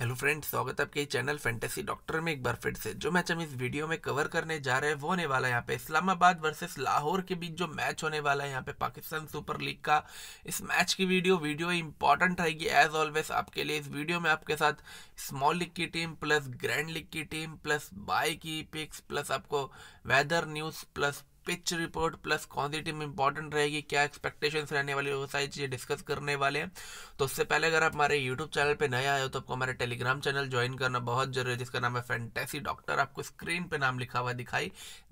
hello friend स्वागत है आपके चैनल फैंटेसी डॉक्टर में एक बार फिर से जो मैच हम इस वीडियो में कवर करने जा रहे हैं वो होने वाला है यहाँ पे इस्लामाबाद वर्सेस लाहौर के बीच जो मैच होने वाला है यहाँ पे पाकिस्तान सुपर लीग का इस मैच की वीडियो वीडियो इंपॉर्टेंट रहेगी एज ऑलवेज आपके लिए इस वीडियो में आपके साथ स्मॉल लीग की टीम प्लस ग्रैंड लीग की टीम प्लस बाय की पिक्स प्लस आपको weather news plus pitch report plus कौन सी टीम इंपॉर्टेंट रहेगी क्या एक्सपेक्टेशन रहने वाली वो सारी चीज़ें डिस्कस करने वाले हैं तो उससे पहले अगर आप हमारे यूट्यूब चैनल पे नए आए हो तो आपको हमारे टेलीग्राम चैनल ज्वाइन करना बहुत जरूरी है जिसका नाम है फैंटेसी डॉक्टर आपको स्क्रीन पे नाम लिखा हुआ दिखाई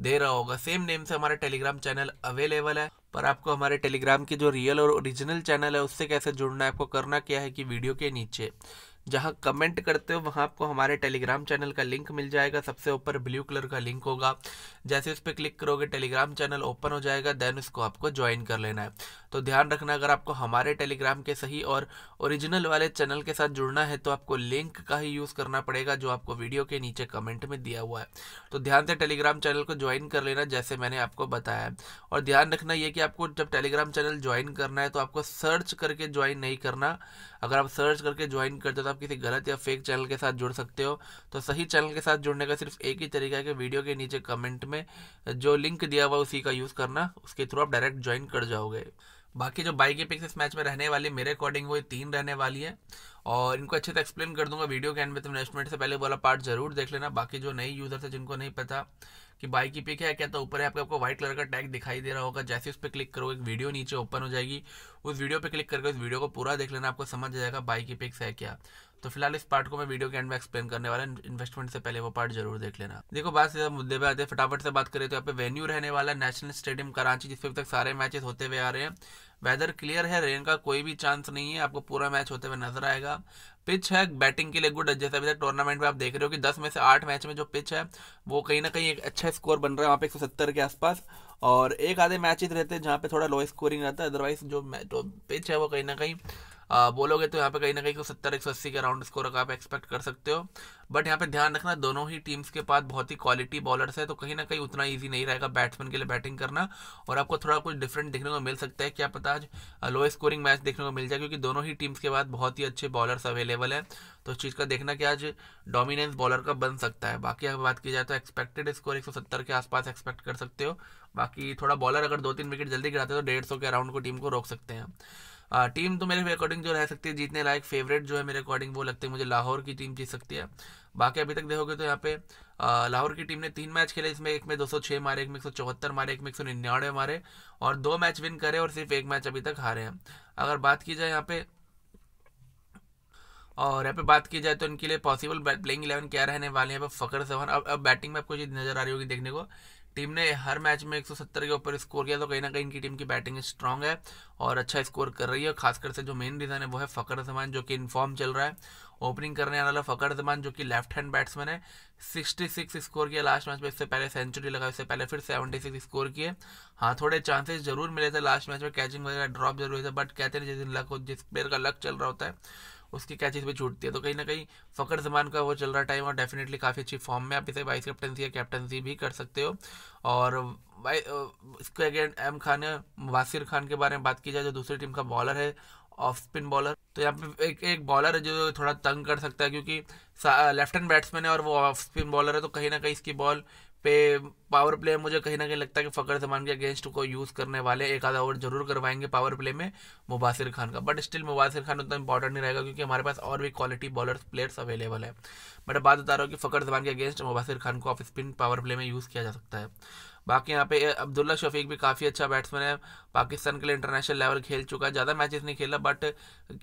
दे रहा होगा सेम नेम से हमारा टेलीग्राम चैनल अवेलेबल है पर आपको हमारे टेलीग्राम की जो रियल और ओरिजिनल चैनल है उससे कैसे जुड़ना है आपको करना क्या है कि वीडियो के नीचे जहाँ कमेंट करते हो वहाँ आपको हमारे टेलीग्राम चैनल का लिंक मिल जाएगा सबसे ऊपर ब्लू कलर का लिंक होगा जैसे उस पर क्लिक करोगे टेलीग्राम चैनल ओपन हो जाएगा देन उसको आपको ज्वाइन कर लेना है तो ध्यान रखना अगर आपको हमारे टेलीग्राम के सही और ओरिजिनल वाले चैनल के साथ जुड़ना है तो आपको लिंक का ही यूज़ करना पड़ेगा जो आपको वीडियो के नीचे कमेंट में दिया हुआ है तो ध्यान से टेलीग्राम चैनल को ज्वाइन कर लेना जैसे मैंने आपको बताया है और ध्यान रखना यह कि आपको जब टेलीग्राम चैनल ज्वाइन करना है तो आपको सर्च करके ज्वाइन नहीं करना अगर आप सर्च करके ज्वाइन करते हो आप किसी गलत या फेक चैनल के साथ जुड़ सकते हो तो सही चैनल के साथ जुड़ने का सिर्फ एक ही तरीका है कि वीडियो के नीचे कमेंट में जो लिंक दिया हुआ उसी का यूज़ करना उसके थ्रू आप डायरेक्ट ज्वाइन कर जाओगे बाकी जो बाइक के पिक्स मैच में रहने वाली मेरे अकॉर्डिंग वो तीन रहने वाली है और इनको अच्छे से एक्सप्लेन कर दूंगा वीडियो के एंड में तुम नेक्स्ट मिनट से पहले बोला पार्ट जरूर देख लेना बाकी जो नए यूज़र्स है जिनको नहीं पता कि बाइक की पिक है क्या तो ऊपर ऐप आपको व्हाइट कलर का टैग दिखाई दे रहा होगा जैसे उस पर क्लिक करो एक वीडियो नीचे ओपन हो जाएगी उस वीडियो पे क्लिक करके उस वीडियो को पूरा देख लेना आपको समझ आ जाएगा बाइक की पिक्स है क्या तो फिलहाल इस पार्ट को मैं वीडियो के एंड में एक्सप्लेन करने वाला इन्वेस्टमेंट से पहले वो पार्ट जरूर देख लेना देखो बात सीधा मुद्दे पे आते हैं फटाफट से बात करें तो यहाँ पे वेन्यू रहने वाला नेशनल स्टेडियम कराची जिसपे अभी तक सारे मैचेस होते हुए आ रहे हैं वेदर क्लियर है रेन का कोई भी चांस नहीं है आपको पूरा मैच होते हुए नजर आएगा पिच है बैटिंग के लिए गुड जैसे अभी तक टूर्नामेंट में आप देख रहे हो कि दस में से आठ मैच में जो पिच है वो कहीं ना कहीं एक अच्छा स्कोर बन रहा है वहाँ पे सत्तर के आसपास और एक आधे मैचेस रहते हैं जहाँ पे थोड़ा लो स्कोरिंग रहता है अदरवाइज जो पिच है वो कहीं ना कहीं बोलोगे तो यहाँ पे कहीं ना कहीं सत्तर एक सौ अस्सी के राउंड स्कोर का आप एक्सपेक्ट कर सकते हो बट यहाँ पे ध्यान रखना दोनों ही टीम्स के पास बहुत ही क्वालिटी बॉलर्स है तो कहीं ना कहीं उतना ईजी नहीं रहेगा बैट्समैन के लिए बैटिंग करना और आपको थोड़ा कुछ डिफरेंट देखने को मिल सकता है क्या पता आज लो स्कोरिंग मैच देखने को मिल जाए क्योंकि दोनों ही टीम्स के पास बहुत ही अच्छे बॉलर्स अवेलेबल है तो उस चीज़ का देखना कि आज डोमिनेंस बॉलर का बन सकता है बाकी अगर बात की जाए तो एक्सपेक्टेड स्कोर एक के आसपास एक्सपेक्ट कर सकते हो बाकी थोड़ा बॉलर अगर दो तीन विकेट जल्दी गिराते हैं तो डेढ़ के अराउंड को टीम को रोक सकते हैं आ, टीम तो मेरे अकॉर्डिंग जो रह सकती है जीतने लायक फेवरेट जो है मेरे अकॉर्डिंग वो लगते हैं मुझे लाहौर की टीम जीत सकती है बाकी अभी तक देखोगे तो यहाँ पे लाहौर की टीम ने तीन मैच खेले इसमें एक में 206 मारे एक में एक मारे एक में एक मारे और दो मैच विन करे और सिर्फ एक मैच अभी तक हारे हैं अगर बात की जाए यहाँ पे और यहाँ पे बात की जाए तो इनके लिए पॉसिबल प्लेइंग इलेवन क्या रहने वाले हैं यहाँ पे फकर सवान अब अब बैटिंग में आपको चीज नजर आ रही होगी देखने को टीम ने हर मैच में 170 के ऊपर स्कोर किया तो कहीं ना कहीं इनकी टीम की बैटिंग स्ट्रांग है और अच्छा स्कोर कर रही है खासकर से जो मेन रीज़न है वो है फ़कर जमान जो कि इनफॉर्म चल रहा है ओपनिंग करने आने वाला फ़कर जमान जो कि लेफ्ट हैंड बैट्समैन है 66 स्कोर किया लास्ट मैच में इससे पहले सेंचुरी लगा इससे पहले फिर सेवेंटी स्कोर किए हाँ थोड़े चांसेस जरूर मिले थे लास्ट मैच में कैचिंग वगैरह ड्रॉप जरूर हुए थे बट कहते हैं जिस दिन लक जिस प्लेयर का लक चल रहा होता है उसकी कैचेस भी छूटती है तो कहीं ना कहीं फ़कर जमान का वो चल रहा टाइम और डेफिनेटली काफ़ी अच्छी फॉर्म में आप इसे वाइस कैप्टनसी या कैप्टनसी भी कर सकते हो और इसके अगेन एम खान वासिर खान के बारे में बात की जाए जो दूसरी टीम का बॉलर है ऑफ स्पिन बॉलर तो यहाँ पे एक एक बॉलर है जो थोड़ा तंग कर सकता है क्योंकि लेफ्ट हैंड बैट्समैन है और वो ऑफ स्पिन बॉलर है तो कहीं ना कहीं इसकी बॉल पे पावर प्ले मुझे कहीं ना कहीं लगता है कि फ़कर जमान के अगेंस्ट को यूज़ करने वाले एक आधा ओवर जरूर करवाएंगे पावर प्ले में मुबासिर खान का बट स्टिल मुबासिर खान उतना इंपॉर्टेंट नहीं रहेगा क्योंकि हमारे पास और भी क्वालिटी बॉलर प्लेयर्स अवेलेबल है बट बात बता रहा हूँ कि फ़कर जमान के अगेंस्ट मुबासिर खान को ऑफ स्पिन पावर प्ले में यूज़ किया जा सकता है बाकी यहाँ पे अब्दुल्ला शफीक भी काफ़ी अच्छा बैट्समैन है पाकिस्तान के लिए इंटरनेशनल लेवल खेल चुका है ज़्यादा मैचेस नहीं खेला बट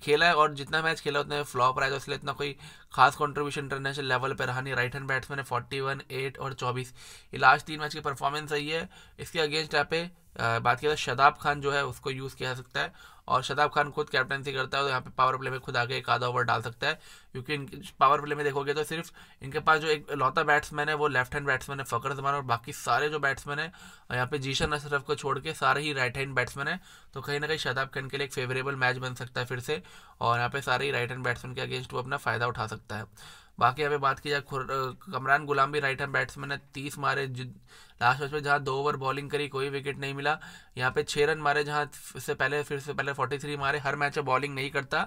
खेला है और जितना मैच खेला उतना फ्लॉप रहा है तो इसलिए इतना कोई खास कॉन्ट्रीब्यूशन इंटरनेशनल लेवल पर रहा नहीं राइट हैंड बैट्समैन है फोर्टी वन एट और चौबीस ये लास्ट तीन मैच की परफॉर्मेंस सही है इसके अगेंस्ट यहाँ पे बात की जाए तो शदाब खान जो है उसको यूज़ किया जा सकता है और शदाब खान खुद कैप्टनसी करता है तो यहाँ पे पावर प्ले में खुद आगे एक आधा ओवर डाल सकता है क्योंकि इनके पावर प्ले में देखोगे तो सिर्फ इनके पास जो एक लौता बैट्समैन है वो लेफ्ट हैंड बैट्समैन है फ़कर जमान और बाकी सारे जो बैट्समैन है यहाँ पे जीशन अशरफ को छोड़ के सारे ही राइट हैंड बैट्समैन है तो कहीं ना कहीं शदाब खान के लिए एक फेवरेबल मैच बन सकता है फिर से और यहाँ पे सारे ही राइट हैंड बैट्समैन के अगेंस्ट वो अपना फ़ायदा उठा सकता है बाकी यहाँ पे बात की जाए कमरान गुलाम भी राइट हैंड बैट्समैन है तीस मारे लास्ट मैच में जहाँ दो ओवर बॉलिंग करी कोई विकेट नहीं मिला यहाँ पे छः रन मारे जहाँ से पहले फिर से पहले फोर्टी थ्री मारे हर मैच में बॉलिंग नहीं करता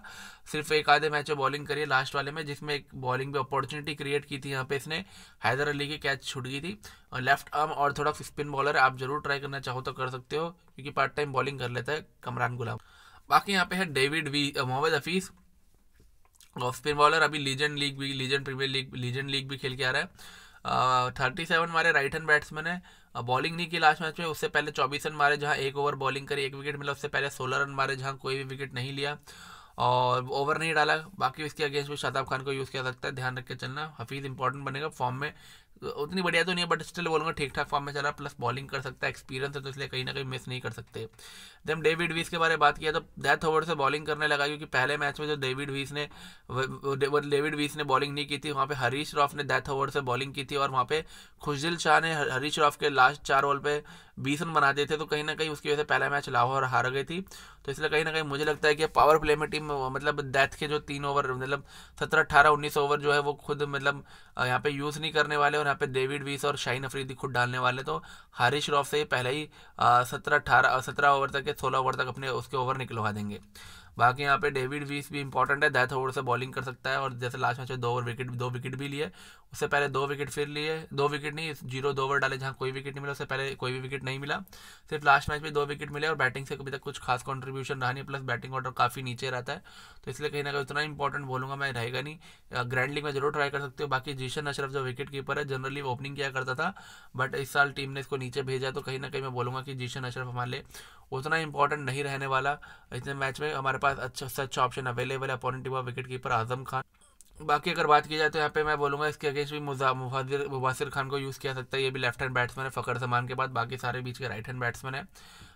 सिर्फ एक आधे मैच में बॉलिंग करी लास्ट वाले में जिसमें एक बॉलिंग भी अपॉर्चुनिटी क्रिएट की थी यहाँ पे इसने हैदर अली की कैच छूट गई थी और लेफ्ट आर्म और थोड़ा स्पिन बॉलर आप जरूर ट्राई करना चाहो तो कर सकते हो क्योंकि पार्ट टाइम बॉलिंग कर लेता है कमरान गुलाम बाकी यहाँ पे है David Wiese Mohammad Hafeez off spin bowler अभी लीजेंड लीग भी legend premier league legend league भी खेल के आ रहा है थर्टी सेवन मारे राइट हैंड बैट्समैन है बॉलिंग नहीं की लास्ट मैच में उससे पहले चौबीस रन मारे जहाँ एक ओवर बॉलिंग करी एक विकेट मिला उससे पहले सोलह रन मारे जहाँ कोई भी विकेट नहीं लिया और ओवर नहीं डाला बाकी उसके अगेंस्ट भी शादाब खान को यूज़ किया सकता है ध्यान रख के चलना हफीज़ इंपॉर्टेंट बनेगा फॉर्म में उतनी बढ़िया तो नहीं है बट स्टिल बोलूंगा ठीक ठाक फॉर्म में चला प्लस बॉलिंग कर सकता है एक्सपीरियंस है तो इसलिए कहीं ना कहीं मिस नहीं कर सकते जब डेविड वीस के बारे में बात किया तो डेथ ओवर से बॉलिंग करने लगा क्योंकि पहले मैच में जो डेविड वीस ने डेविड वीस ने बॉलिंग नहीं की थी वहाँ पे हरीश रॉफ ने डेथ ओवर से बॉलिंग की थी और वहाँ पे खुशदिल शाह ने हरीश श्रॉफ के लास्ट चार ओवर पर बीस रन बना देते तो कहीं ना कहीं उसकी वजह से पहला मैच लाहौर हार गई थी तो इसलिए कहीं ना कहीं मुझे लगता है कि पावर प्ले में टीम मतलब डेथ के जो तीन ओवर मतलब सत्रह अठारह उन्नीस ओवर जो है वो खुद मतलब यहाँ पे यूज़ नहीं करने वाले और यहाँ पे डेविड वीस और शाहीन अफरीदी खुद डालने वाले तो हारिश रॉफ से पहले ही सत्रह अठारह सत्रह ओवर तक या सोलह ओवर तक अपने उसके ओवर निकलवा देंगे बाकी यहाँ पे डेविड वीस भी इंपॉर्टेंट है दैथ ओवर से बॉलिंग कर सकता है और जैसे लास्ट मैच में दो ओवर विकेट दो विकेट भी लिए उससे पहले दो विकेट फिर लिए दो विकेट नहीं जीरो दो ओवर डाले जहाँ कोई विकेट नहीं मिला उससे पहले कोई भी विकेट नहीं मिला सिर्फ लास्ट मैच में दो विकेट मिले और बैटिंग से अभी तक कुछ खास कॉन्ट्रीब्यूशन रहा नहीं प्लस बैटिंग ऑर्डर काफ़ी नीचे रहता है तो इसलिए कहीं ना कहीं उतना इंपॉर्टेंट बोलूँगा मैं रहेगा नहीं ग्रैंड लीग में जरूर ट्राई कर सकते हो बाकी जीशन अशरफ जो विकेट कीपर है जनरली वो ओपनिंग किया करता था बट इस साल टीम ने इसको नीचे भेजा तो कहीं ना कहीं मैं बोलूँगा कि जीशन अशरफ हमारे लिए उतना इंपॉर्टेंट नहीं रहने वाला इतने मैच में हमारे पास अच्छा से अच्छा ऑप्शन अवेलेबल है अपोनेंट हुआ विकेट कीपर आजम खान बाकी अगर बात की जाए तो यहाँ पे मैं बोलूँगा इसके अगेंस्ट भी मुजाफिर मुबासिर खान को यूज़ किया सकता है ये भी लेफ्ट हैंड बैट्समैन है फ़खर जमान के बाद बाकी सारे बीच के राइट हैंड बैट्समैन है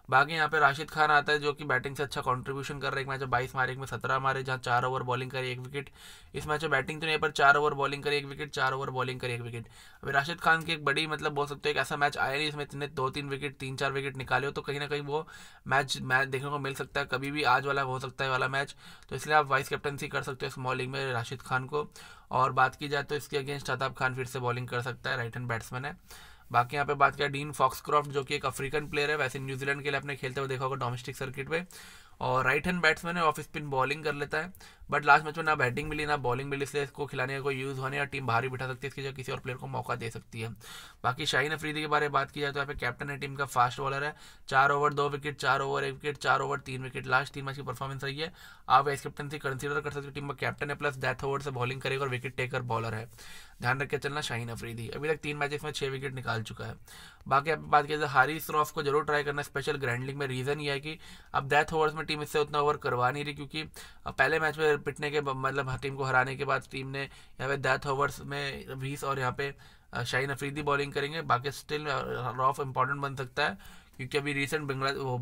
बाकी यहाँ पे राशिद खान आता है जो कि बैटिंग से अच्छा कंट्रीब्यूशन कर रहे है एक मैच में बाईस मारे एक में सत्रह मारे जहाँ चार ओवर बॉलिंग करी एक विकेट इस मैच में बैटिंग तो नहीं पर चार ओवर बॉलिंग करी एक विकेट चार ओवर बॉलिंग करी एक विकेट अभी राशिद खान की एक बड़ी मतलब बोल सकते हो एक ऐसा मैच आया नहीं इसमें इतने दो तीन विकेट तीन चार विकेट निकाले हो तो कहीं ना कहीं वो मैच मैच देखने को मिल सकता है कभी भी आज वाला हो सकता है वाला मैच तो इसलिए आप वाइस कैप्टनसी कर सकते हो स्मॉल लीग में राशिद खान को और बात की जाए तो इसके अगेंस्ट आताब खान फिर से बॉलिंग कर सकता है राइट हैंड बैट्समैन है बाकी यहाँ पे बात किया डीन फॉक्सक्रॉफ्ट जो कि एक अफ्रीकन प्लेयर है वैसे न्यूजीलैंड के लिए अपने खेलते हुए देखा होगा डोमेस्टिक सर्किट में और राइट हैंड बैट्समैन है ऑफ स्पिन बॉलिंग कर लेता है बट लास्ट मैच में ना बैटिंग मिली ना बॉलिंग मिली इसलिए इसको खिलाने का कोई यूज़ होने या टीम भारी बिठा सकती है इसकी जगह किसी और प्लेयर को मौका दे सकती है बाकी शाहीन अफरीदी के बारे में बात की जाए तो यहाँ पे कैप्टन है टीम का फास्ट बॉलर है चार ओवर दो विकेट चार ओवर एक विकेट चार ओवर तीन विकेट लास्ट तीन मैच की परफॉर्मेंस रही है आप वाइस कैप्टनसी कंसिडर कर सकते हो टीम का कैप्टन है प्लस डेथ ओवर से बॉलिंग करेगा और विकेट टेकर बॉलर है ध्यान रख के चलना शाहीन अफरीदी अभी तक तीन मैचेस में छः विकेट निकाल चुका है बाकी आप बात जाए तो हारिस श्रॉफ को जरूर ट्राई करना स्पेशल ग्रैंडलिंग में रीज़न ये है कि अब डेथ ओवर्स में टीम इससे उतना ओवर करवा नहीं रही क्योंकि पहले मैच में मतलब पिटने के मतलब टीम को हराने के बाद टीम ने यहाँ पे डेथ ओवर्स में वीस और यहाँ पे शाहीन अफरीदी बॉलिंग करेंगे बाकी स्टिल रॉफ इंपॉर्टेंट बन सकता है क्योंकि अभी रिसेंट बंगला वो,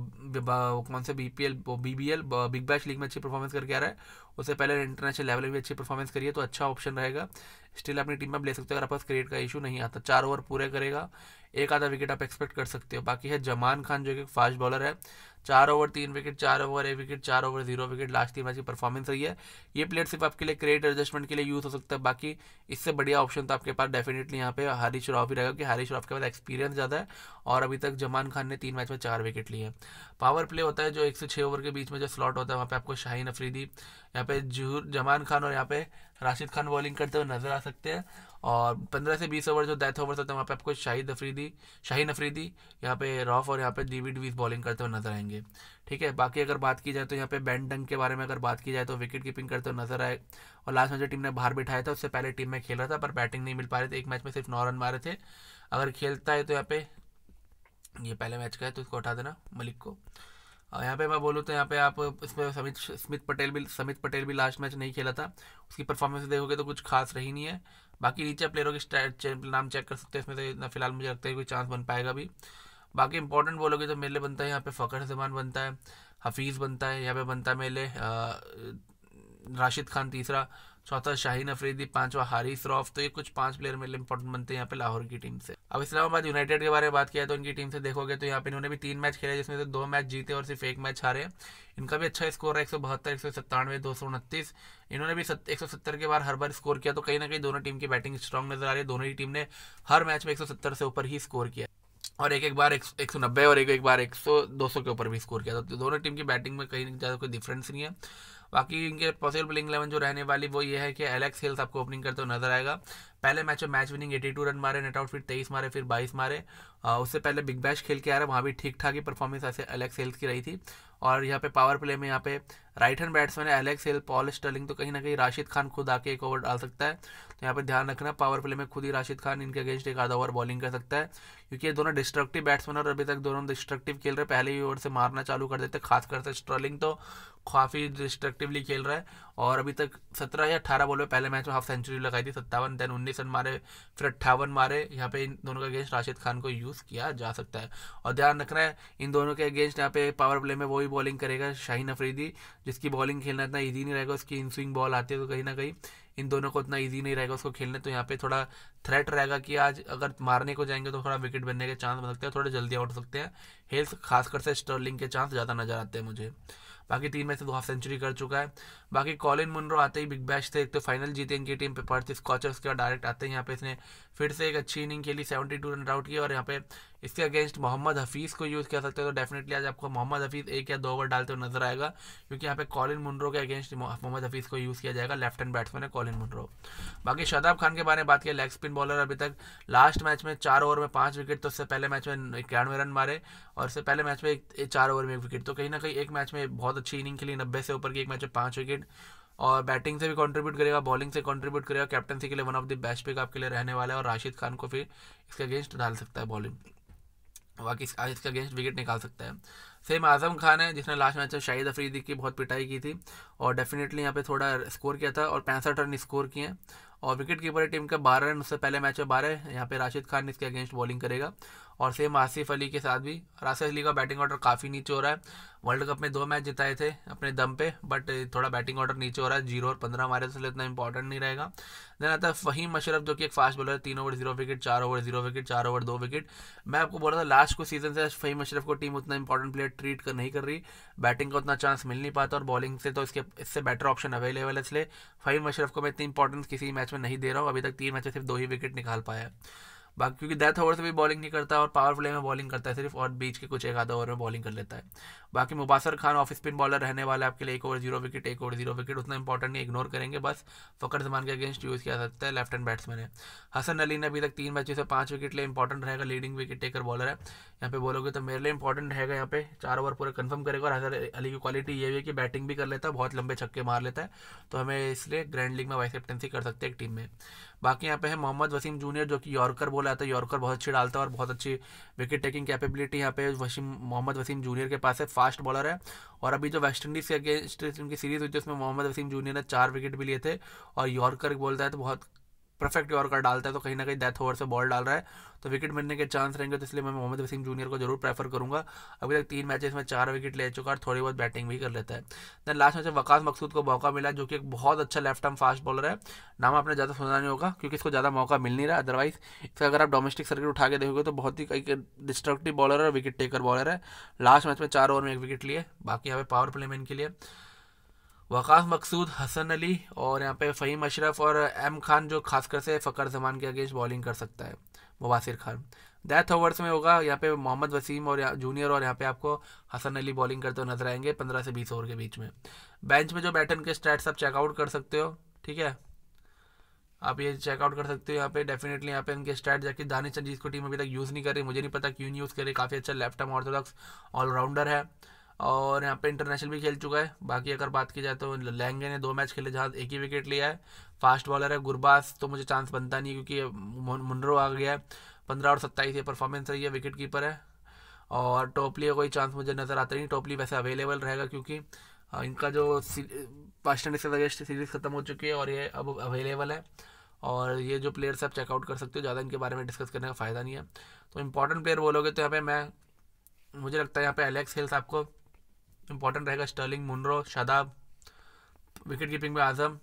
कौन से B P L B B L big bash league में अच्छी परफॉर्मेंस करके आ रहा है उससे पहले इंटरनेशनल लेवल में भी अच्छी परफॉर्मेंस करिए तो अच्छा ऑप्शन रहेगा स्टिल अपनी टीम में ले सकते हो अगर आपके पास क्रिकेट का इशू नहीं आता चार ओवर पूरे करेगा एक आधा विकेट आप एक्सपेक्ट कर सकते हो बाकी है जमान खान जो कि फास्ट बॉलर है चार ओवर तीन विकेट चार ओवर एक विकेट चार ओवर जीरो विकेट लास्ट तीन मैच की परफॉर्मेंस रही है ये प्लेयर सिर्फ आपके लिए क्रेडिट एडजस्टमेंट के लिए यूज़ हो सकता है बाकी इससे बढ़िया ऑप्शन तो आपके पास डेफिनेटली यहाँ पे हरी श्रॉफ ही रहेगा कि हरी श्रॉफ के पास एक्सपीरियंस ज़्यादा है और अभी तक जमान खान ने तीन मैच में चार विकेट लिए हैं पावर प्ले होता है जो एक से छः ओवर के बीच में जो स्लॉट होता है वहाँ पर आपको शाहीन अफरीदी या पे जहूर जमान खान और यहाँ पे राशिद खान बॉलिंग करते हुए नजर आ सकते हैं और पंद्रह से बीस ओवर जो डेथ ओवर होते हैं वहाँ पे आपको शाहिद अफरीदी शाहिद अफरीदी यहाँ पे रॉफ और यहाँ पे डीवी डीवीज बॉलिंग करते हुए नजर आएंगे ठीक है बाकी अगर बात की जाए तो यहाँ पे बैन डंग के बारे में अगर बात की जाए तो विकेट कीपिंग करते हुए नजर आए और लास्ट में जो टीम ने बाहर बिठाया था उससे पहले टीम में खेल रहा था पर बैटिंग नहीं मिल पा रही थी एक मैच में सिर्फ नौ रन मारे थे अगर खेलता है तो यहाँ पे ये पहले मैच का है तो इसको हटा देना मलिक को यहाँ पे मैं बोलूँ तो यहाँ पे आप इसमें समित स्मित पटेल भी समित पटेल भी लास्ट मैच नहीं खेला था उसकी परफॉर्मेंस देखोगे तो कुछ खास रही नहीं है बाकी नीचे प्लेयरों के नाम चेक कर सकते हैं इसमें से इतना फिलहाल मुझे लगता है कोई चांस बन पाएगा भी बाकी इंपॉर्टेंट बोलोगे तो मेले बनता है यहाँ पे फ़खर जमान बनता है हफीज़ बनता है यहाँ पे बनता है मेले राशिद खान तीसरा चौथा शाहीन अफरीदी पांचवा हारिस रॉफ तो ये कुछ पांच प्लेयर मेरे इंपॉर्टेंट बनते हैं यहाँ पे लाहौर की टीम से अब इस्लामाबाद यूनाइटेड के बारे में बात किया तो इनकी टीम से देखोगे तो यहाँ पे इन्होंने भी तीन मैच खेले जिसमें से दो मैच जीते और सिर्फ एक मैच हारे इनका भी अच्छा स्कोर है एक सौ बहत्तर एक सौ सत्तानवे दो सौ उनतीस इन्होंने भी एक सौ सत्तर के बार हर बार स्कोर किया तो कहीं ना कहीं दोनों टीम की बैटिंग स्ट्रॉन्ग नजर आ रही है दोनों ही टीम ने हर मैच में एक सौ सत्तर से ऊपर ही स्कोर किया और एक एक बार एक, एक सौ नब्बे और एक एक बार एक सौ दो सौ के ऊपर भी स्कोर किया था तो दोनों टीम की बैटिंग में कहीं ज़्यादा कोई डिफरेंस नहीं है बाकी इनके पॉसिबल प्लेइंग इलेवन जो रहने वाली वो ये है कि एलेक्स हिल्स आपको ओपनिंग करते हुए नजर आएगा पहले मैच में मैच विनिंग 82 रन मारे नेट आउट फिर 23 मारे फिर 22 मारे उससे पहले बिग बैश खेल के आ रहा वहाँ भी ठीक ठाक ही परफॉर्मेंस ऐसे एलेक्स हेल्थ की रही थी और यहाँ पे पावर प्ले में यहाँ पे राइट हैंड बैट्समैन है एलेक्स हेल पॉल स्टर्लिंग तो कहीं ना कहीं राशिद खान खुद आके एक ओवर डाल सकता है तो यहाँ पे ध्यान रखना पावर प्ले में खुद ही राशिद खान इनके अगेंस्ट एक आधा ओवर बॉलिंग कर सकता है क्योंकि ये दोनों डिस्ट्रक्टिव बैट्समैन और अभी तक दोनों डिस्ट्रक्टिव खेल रहे पहले ही ओवर से मारना चालू कर देते खासकर से स्टर्लिंग तो काफ़ी डिस्ट्रक्टिवली खेल रहा है और अभी तक सत्रह या अठारह बॉल में पहले मैच में हाफ सेंचुरी लगाई थी सत्तावन देन उन्नीस उन्नीस रन मारे फिर अट्ठावन मारे यहाँ पे इन दोनों के अगेंस्ट राशिद खान को यूज़ किया जा सकता है और ध्यान रखना है इन दोनों के अगेंस्ट यहाँ पे पावर प्ले में वो वही बॉलिंग करेगा शाहीन अफरीदी जिसकी बॉलिंग खेलना इतना ईजी नहीं रहेगा उसकी इन स्विंग बॉल आती है तो कहीं ना कहीं इन दोनों को उतना ईजी नहीं रहेगा उसको खेलने तो यहाँ पे थोड़ा थ्रेट रहेगा कि आज अगर मारने को जाएंगे तो थोड़ा विकेट बनने के चांस बन सकते हैं थोड़े जल्दी आउट हो सकते हैं हेल्थ खासकर से स्टर्लिंग के चांस ज़्यादा नजर आते हैं मुझे बाकी तीन मैच से दो हाफ सेंचुरी कर चुका है बाकी कॉलिन मुनरो आते ही बिग बैश थे एक तो फाइनल जीते इनकी टीम पे पर्थ स्कॉचर्स के और डायरेक्ट आते हैं यहाँ पे इसने फिर से एक अच्छी इनिंग के लिए सेवेंटी टू रन आउट किया और यहाँ पे इसके अगेंस्ट मोहम्मद हफीज़ को यूज़ कर सकते हो तो डेफिनेटली आज आपको मोहम्मद हफीज़ एक या दो ओवर डालते हुए नजर आएगा क्योंकि यहाँ पे कॉलिन मुनरो के अगेंस्ट मोहम्मद हफीज़ को यूज़ किया जाएगा लेफ्ट हैंड बैट्समैन है कॉलिन मुनरो बाकी शादाब खान के बारे में बात की लेग स्पिन बॉलर अभी तक लास्ट मैच में चार ओवर में पाँच विकेट तो उससे पहले मैच में इक्यानवे रन मारे और उससे पहले मैच में चार ओवर में एक विकेट तो कहीं ना कहीं एक मैच में बहुत बहुत अच्छी इनिंग खेली नब्बे से ऊपर की एक मैच में पाँच विकेट और बैटिंग से भी कंट्रीब्यूट करेगा बॉलिंग से कंट्रीब्यूट करेगा कैप्टनसी के लिए one of the best pick आपके लिए रहने वाला है और राशिद खान को फिर इसके अगेंस्ट डाल सकता है बॉलिंग बाकी इसके अगेंस्ट विकेट निकाल सकता है सेम आजम खान है जिसने लास्ट मैच में शाहिद अफरीदी की बहुत पिटाई की थी और डेफिनेटली यहाँ पे थोड़ा स्कोर किया था और पैंसठ रन स्कोर किए हैं और विकेट कीपर टीम का बारह रन उससे पहले मैच में बारह यहाँ पे राशिद खान इसके अगेंस्ट बॉलिंग करेगा और सेम आसिफ अली के साथ भी और आसिफ अली का बैटिंग ऑर्डर काफ़ी नीचे हो रहा है वर्ल्ड कप में दो मैच जिताए थे अपने दम पे बट eh, थोड़ा बैटिंग ऑर्डर नीचे हो रहा है जीरो और पंद्रह हमारे इसलिए इतना इंपॉर्टेंट नहीं रहेगा देन आता है फहीम अशरफ जो कि एक फास्ट बॉलर है तीन ओवर जीरो विकेट चार ओवर जीरो विकेट चार ओवर दो विकेट मैं आपको बोल रहा था लास्ट को सीजन से फहीम अशरफ को टीम उतना इंपॉर्टेंट प्लेयर ट्रीट कर नहीं कर रही बैटिंग का उतना चांस मिल नहीं पाता और बॉलिंग से तो इसके इससे बेटर ऑप्शन अवेलेबल है इसलिए फहीम अशरफ को मैं इतनी इंपॉर्टेंस किसी मैच में नहीं दे रहा हूँ अभी तक तीन मैच सिर्फ दो ही विकेट निकाल पाया है बाकी क्योंकि डेथ ओवर से भी बॉलिंग नहीं करता और पावर प्ले में बॉलिंग करता है सिर्फ और बीच के कुछ एक आधा ओवर में बॉलिंग कर लेता है बाकी Mubasir Khan off spin bowler रहने वाला है आपके लिए एक ओवर जीरो विकेट एक ओवर जीरो विकेट उतना इंपॉर्टेंट नहीं इग्नोर करेंगे बस फकर जमान के अगेंस्ट यूज़ किया सकता है लेफ्ट हैंड बैट्समैन है हसन अली ने अभी तक तीन मैचों से पाँच विकेट लिए इंपॉर्टेंट रहेगा लीडिंग विकेट टेकर बॉलर है यहाँ पे बोलोगे तो मेरे लिए इंपॉर्टेंट रहेगा यहाँ पे चार ओवर पूरे कन्फर्म करेगा और हसन अली की क्वालिटी ये भी है कि बैटिंग भी कर लेता है बहुत लंबे छक्के मार लेता है तो हमें इसलिए ग्रैंड लीग में वाइस कैप्टनसी कर सकते हैं एक टीम में बाकी यहाँ पे है मोहम्मद वसीम जूनियर जो कि यॉर्कर बॉलर बॉल आता है यॉर्कर बहुत अच्छी डालता है और बहुत अच्छी विकेट टेकिंग कैपेबिलिटी यहाँ पे वसीम मोहम्मद वसीम जूनियर के पास है फास्ट बॉलर है और अभी जो वेस्ट इंडीज़ के अगेंस्ट उनकी सीरीज़ हुई थी उसमें मोहम्मद वसीम जूनियर ने चार विकेट भी लिए थे और यॉर्कर बोलता है तो बहुत परफेक्ट यॉर्कर डालता है तो कहीं ना कहीं डेथ ओवर से बॉल डाल रहा है तो विकेट मिलने के चांस रहेंगे तो इसलिए मैं मोहम्मद वसीम जूनियर को जरूर प्रेफर करूंगा अभी तक तीन मैचेस में चार विकेट ले चुका और थोड़ी बहुत बैटिंग भी कर लेता है दैन लास्ट मैच में वकास मकसूद को मौका मिला जो कि एक बहुत अच्छा लेफ्ट आर्म फास्ट बॉलर है नाम आपने ज़्यादा सुना नहीं होगा क्योंकि इसको ज़्यादा मौका मिल नहीं रहा अदरवाइज इसका अगर आप डोमेस्टिक सर्किट उठा के देखोगे तो बहुत ही एक डिस्ट्रक्टिव बॉलर और विकेट टेकर बॉलर है लास्ट मैच में चार ओवर में एक विकेट लिए बाकी यहाँ पे पावर प्ले में इनके लिए वकास मकसूद हसन अली और यहाँ पे फ़हीम अशरफ और एम खान जो खासकर से फ़कर जमान के अगेंस्ट बॉलिंग कर सकता है मुबासिर खान डेथ ओवर्स में होगा यहाँ पे मोहम्मद वसीम और जूनियर और यहाँ पे आपको हसन अली बॉलिंग करते हुए नजर आएंगे पंद्रह से बीस ओवर के बीच में बेंच में जो बैटन के स्टैट्स आप चेकआउट कर सकते हो ठीक है आप ये चेकआउट कर सकते हो यहाँ पे डेफिनेटली यहाँ पे इनके स्टैट जाके दानिश चंद जिसको टीम अभी तक यूज़ नहीं कर रही मुझे नहीं पता क्यों नहीं यूज़ करे काफ़ी अच्छा लेफ्ट आर्म ऑर्थोडॉक्स ऑलराउंडर है और यहाँ पे इंटरनेशनल भी खेल चुका है बाकी अगर बात की जाए तो लहंगे ने दो मैच खेले जहाँ एक ही विकेट लिया है फास्ट बॉलर है गुरबास तो मुझे चांस बनता नहीं क्योंकि मुंडरो आ गया है पंद्रह और सत्ताईस ये परफॉर्मेंस रही है विकेट कीपर है और टोपली का कोई चांस मुझे नज़र आता नहीं टोपली वैसे अवेलेबल रहेगा क्योंकि इनका जो फास्ट एंड अगेस्ट सीरीज़ ख़त्म हो चुकी है और ये अब अवेलेबल है और ये जो प्लेयर्स आप चेकआउट कर सकते हो ज़्यादा इनके बारे में डिस्कस करने का फ़ायदा नहीं है तो इंपॉर्टेंट प्लेयर बोलोगे तो यहाँ पे मैं मुझे लगता है यहाँ पे एलेक्स हिल्स आपको इंपॉर्टेंट रहेगा Stirling Munro Shadab wicket keeping में आजम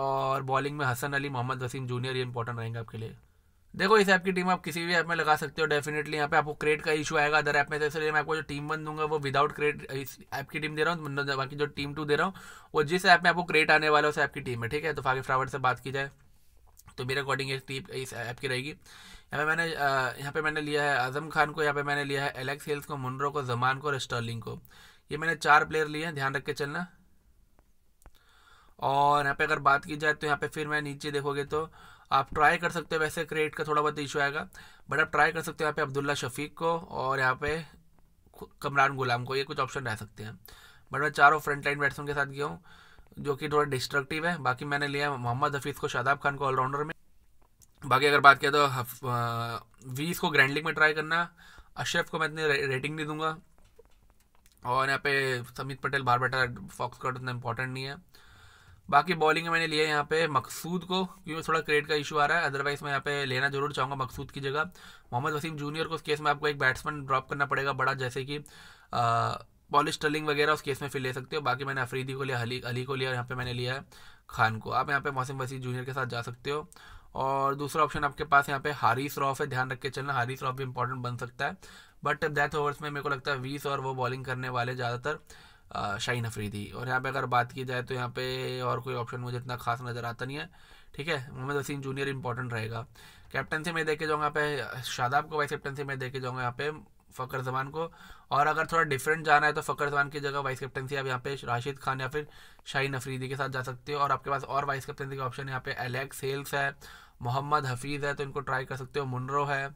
और बॉलिंग में हसन अली मोहम्मद वसीम जूनियर ये इंपॉर्टेंट रहेंगे आपके लिए देखो इस ऐप की टीम आप किसी भी ऐप में लगा सकते हो डेफिनेटली यहाँ पे आपको क्रेट का इशू आएगा अदर ऐप में तो इसलिए मैं आपको जो टीम वन दूंगा वो विदाउट क्रेट इस ऐप की टीम दे रहा हूँ बाकी जो टीम टू दे रहा हूँ वो जिस ऐप में आपको क्रेट आने वाला है उस ऐप की टीम है ठीक है तो फागे फ्रावट से बात की जाए तो मेरे अकॉर्डिंग एक टीम इस ऐप की रहेगी यहाँ पे मैंने यहाँ पे मैंने लिया है आजम खान को यहाँ पे मैंने लिया है एलेक्स हिल्स को मुनरो को जमान को और स्टर्लिंग को ये मैंने चार प्लेयर लिए हैं ध्यान रख के चलना और यहाँ पे अगर बात की जाए तो यहाँ पे फिर मैं नीचे देखोगे तो आप ट्राई कर सकते हो वैसे क्रिएट का थोड़ा बहुत इशू आएगा बट आप ट्राई कर सकते हो यहाँ पे अब्दुल्ला शफीक को और यहाँ पे कमरान गुलाम को ये कुछ ऑप्शन रह सकते हैं बट मैं चारों फ्रंट लाइन बैट्समैन के साथ गया हूँ जो कि थोड़ा डिस्ट्रक्टिव है बाकी मैंने लिया मोहम्मद हफीज़ को शादाब खान को ऑलराउंडर में बाकी अगर बात किया तो वीस को ग्रैंड लीग में ट्राई करना अशरफ को मैं इतनी रेटिंग नहीं दूंगा और यहाँ पे समित पटेल बाहर बैठा फॉक्स कट उतना इंपॉर्टेंट नहीं है बाकी बॉलिंग मैंने लिया यहाँ पे मकसूद को क्योंकि थोड़ा क्रेडिट का इशू आ रहा है अदरवाइज मैं यहाँ पे लेना जरूर चाहूँगा मकसूद की जगह मोहम्मद वसीम जूनियर को उस केस में आपको एक बैट्समैन ड्रॉप करना पड़ेगा बड़ा जैसे कि पॉलिश टलिंग वगैरह उस केस में फिर ले सकते हो बाकी मैंने अफरीदी को लिया अली अली को लिया और यहाँ पे मैंने लिया है खान को आप यहाँ पे मौसम वसीम जूनियर के साथ जा सकते हो और दूसरा ऑप्शन आपके पास यहाँ पे हारिस रॉफ है ध्यान रख के चलना हारिस रॉफ भी इंपॉर्टेंट बन सकता है बट डेथ ओवर्स में मेरे को लगता है वीस और वो बॉलिंग करने वाले ज़्यादातर शाहीन अफरीदी और यहाँ पे अगर बात की जाए तो यहाँ पे और कोई ऑप्शन मुझे इतना खास नज़र आता नहीं है ठीक है मोहम्मद वसीम जूनियर इंपॉर्टेंट रहेगा कैप्टनसी में मैं जाऊँगा यहाँ पे शादाब को वाइस कैप्टनसी में मैं जाऊँगा यहाँ पे फ़कर जमान को और अगर थोड़ा डिफरेंट जाना है तो फ़कर जमान की जगह वाइस कैप्टनसी आप यहाँ पे राशिद खान या फिर शाहीन अफरीदी के साथ जा सकते हो और आपके पास और वाइस कैप्टनसी के ऑप्शन यहाँ पे एलेक्स हेल्स है मोहम्मद हफीज़ है तो इनको ट्राई कर सकते हो मुनरो है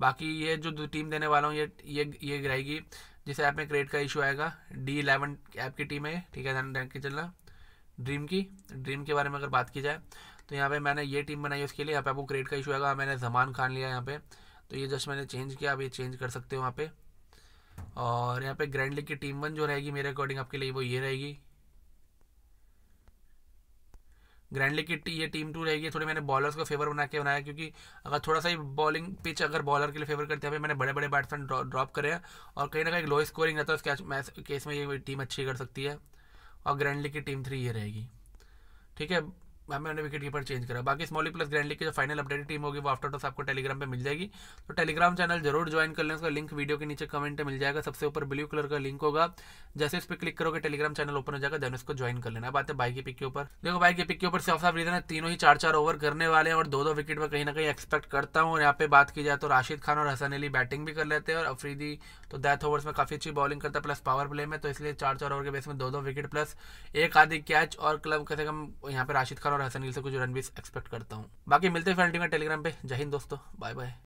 बाकी ये जो टीम देने वाला हूँ ये ये ये रहेगी जिस ऐप में क्रेडिट का इशू आएगा डी इलेवन ऐप की टीम है ठीक है ध्यान के चलना ड्रीम की ड्रीम के बारे में अगर बात की जाए तो यहाँ पे मैंने ये टीम बनाई उसके लिए यहाँ पे आपको क्रेडिट का इशू आएगा मैंने जमान खान लिया यहाँ पे तो ये जस्ट मैंने चेंज किया आप ये चेंज कर सकते हो वहाँ पे और यहाँ पे ग्रैंड लीग की टीम वन जो रहेगी मेरे अकॉर्डिंग आपके लिए वो ये रहेगी ग्रैंडली की ये टीम टू रहेगी थोड़ी मैंने बॉलर्स को फेवर बना के बनाया क्योंकि अगर थोड़ा सा ही बॉलिंग पिच अगर बॉलर के लिए फेवर करते हैं मैंने बड़े बड़े बैट्समैन ड्रॉप करे हैं और कहीं ना कहीं लो स्कोरिंग रहता है उसके केस में ये टीम अच्छी कर सकती है और ग्रैंडली की टीम थ्री ये रहेगी ठीक है हाँ, मैंने विकेट कीपर चेंज करा बाकी स्मॉली प्लस ग्रैंडली की जो फाइनल अपडेटेड टीम होगी वो आफ्टर टॉस आपको टेलीग्राम पे मिल जाएगी तो टेलीग्राम चैनल जरूर ज्वाइन कर लें उसका लिंक वीडियो के नीचे कमेंट में मिल जाएगा सबसे ऊपर ब्लू कलर का लिंक होगा जैसे इस पर क्लिक करोगे टेलीग्राम चैनल ओपन हो जाएगा देन उसको ज्वाइन कर लेना बात है बाइक की पिक के ऊपर देखो बाइक की पिक के ऊपर साफ साफ रीजन है तीनों ही चार चार ओवर करने वाले हैं और दो दो विकेट में कहीं ना कहीं एक्सपेक्ट करता हूँ और यहाँ पे बात की जाए तो राशिद खान और हसन अली बैटिंग भी कर लेते हैं और अफरीदी तो डेथ ओवर्स में काफी अच्छी बॉलिंग करता है प्लस पावर प्ले में तो इसलिए चार चार ओवर के बेस में दो दो विकेट प्लस एक आधी कैच और क्लब कम से कम यहाँ पे राशिद खान और और हसन गिल से कुछ रन भी एक्सपेक्ट करता हूँ बाकी मिलते हैं फिर टेलीग्राम पे जय हिंद दोस्तों बाय बाय